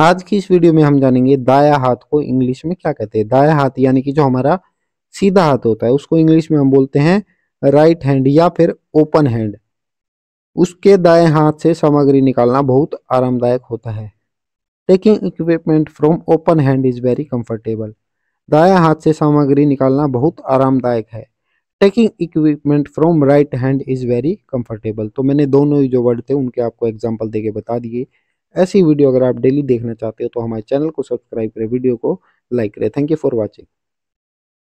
आज की इस वीडियो में हम जानेंगे दाया हाथ को इंग्लिश में क्या कहते हैं दाया हाथ यानी कि जो हमारा सीधा हाथ होता है उसको इंग्लिश में हम बोलते हैं राइट हैंड या फिर ओपन हैंड उसके दाएं हाथ से सामग्री निकालना बहुत आरामदायक होता है taking equipment from open hand is very comfortable दाया हाथ से सामग्री निकालना बहुत आरामदायक है taking equipment from right hand is very comfortable तो मैंने दोनों ही जो वर्ड थे उनके आपको एग्जाम्पल दे बता दिए ऐसी वीडियो अगर आप डेली देखना चाहते हो तो हमारे चैनल को सब्सक्राइब करें वीडियो को लाइक करें थैंक यू फॉर वॉचिंग